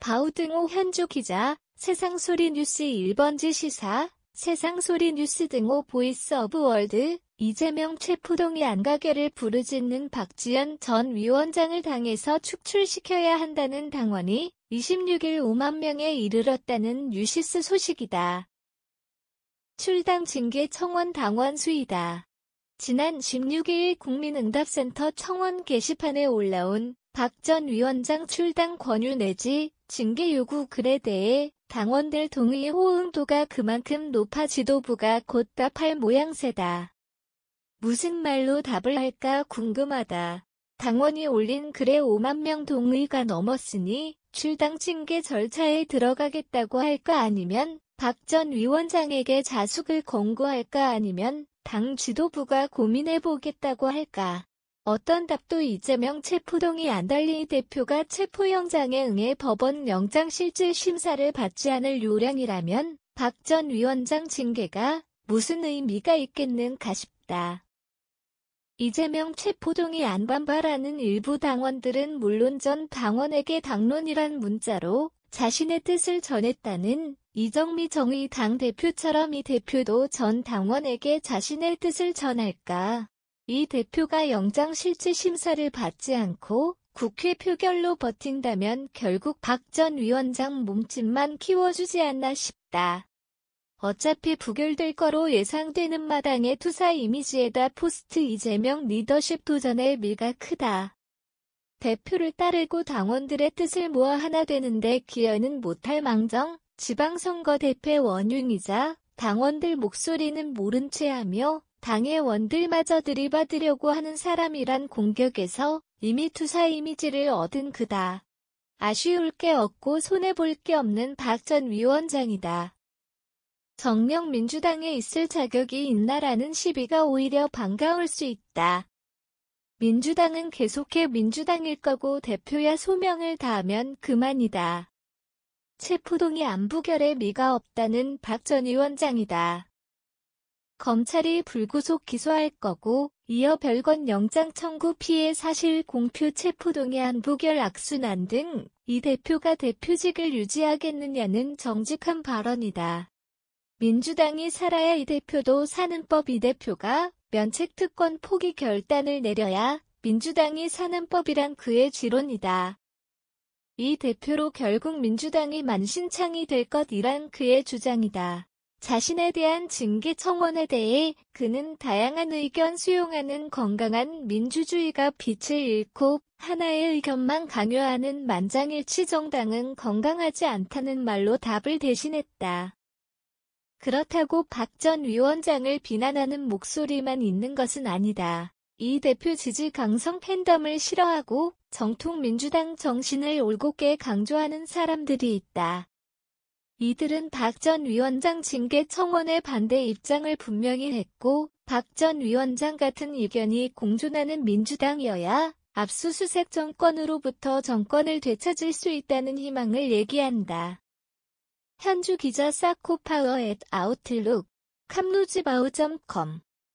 바우등호 현주 기자, 세상소리 뉴스 1번지 시사, 세상소리 뉴스 등호 보이스 오브 월드, 이재명 최포동의 안가게를 부르짖는 박지연 전 위원장을 당에서 축출시켜야 한다는 당원이 26일 5만 명에 이르렀다는 뉴시스 소식이다. 출당 징계 청원 당원 수이다. 지난 16일 국민응답센터 청원 게시판에 올라온 박 전 위원장 출당 권유 내지 징계 요구 글에 대해 당원들 동의 호응도가 그만큼 높아 지도부가 곧 답할 모양새다. 무슨 말로 답을 할까 궁금하다. 당원이 올린 글에 5만 명 동의가 넘었으니 출당 징계 절차에 들어가겠다고 할까 아니면 박 전 위원장에게 자숙을 권고할까 아니면 당 지도부가 고민해보겠다고 할까. 어떤 답도 이재명 체포동의 안달리 대표가 체포영장에 응해 법원 영장실질 심사를 받지 않을 요량이라면 박 전 위원장 징계가 무슨 의미가 있겠는가 싶다. 이재명 체포동의 안 반발하는 일부 당원들은 물론 전 당원에게 당론이란 문자로 자신의 뜻을 전했다는 이정미 정의당 대표처럼 이 대표도 전 당원에게 자신의 뜻을 전할까 이 대표가 영장실질 심사를 받지 않고 국회 표결로 버틴다면 결국 박 전 위원장 몸집만 키워주지 않나 싶다. 어차피 부결될 거로 예상되는 마당의 투사 이미지에다 포스트 이재명 리더십 도전의 밀가 크다. 대표를 따르고 당원들의 뜻을 모아 하나 되는데 기여는 못할 망정, 지방선거 대표 원흉이자 당원들 목소리는 모른 채 하며 당의 원들마저 들이받으려고 하는 사람이란 공격에서 이미 투사 이미지를 얻은 그다. 아쉬울 게 없고 손해볼 게 없는 박 전 위원장이다. 정명 민주당에 있을 자격이 있나라는 시비가 오히려 반가울 수 있다. 민주당은 계속해 민주당일 거고 대표야 소명을 다하면 그만이다. 체포동이 안부결에 미가 없다는 박 전 위원장이다. 검찰이 불구속 기소할 거고 이어 별건 영장 청구 피해 사실 공표 체포동의 안부결 악순환 등 이 대표가 대표직을 유지하겠느냐는 정직한 발언이다. 민주당이 살아야 이 대표도 사는 법 이 대표가 면책특권 포기 결단을 내려야 민주당이 사는 법이란 그의 지론이다. 이 대표로 결국 민주당이 만신창이 될 것이란 그의 주장이다. 자신에 대한 징계 청원에 대해 그는 다양한 의견 수용하는 건강한 민주주의가 빛을 잃고 하나의 의견만 강요하는 만장일치 정당은 건강하지 않다는 말로 답을 대신했다. 그렇다고 박 전 위원장을 비난하는 목소리만 있는 것은 아니다. 이 대표 지지 강성 팬덤을 싫어하고 정통 민주당 정신을 올곧게 강조하는 사람들이 있다. 이들은 박 전 위원장 징계 청원에 반대 입장을 분명히 했고 박 전 위원장 같은 의견이 공존하는 민주당 여야 압수수색 정권으로부터 정권을 되찾을 수 있다는 희망을 얘기한다. 현주 기자 사코파워 앳 아웃룩 캄루지바우.com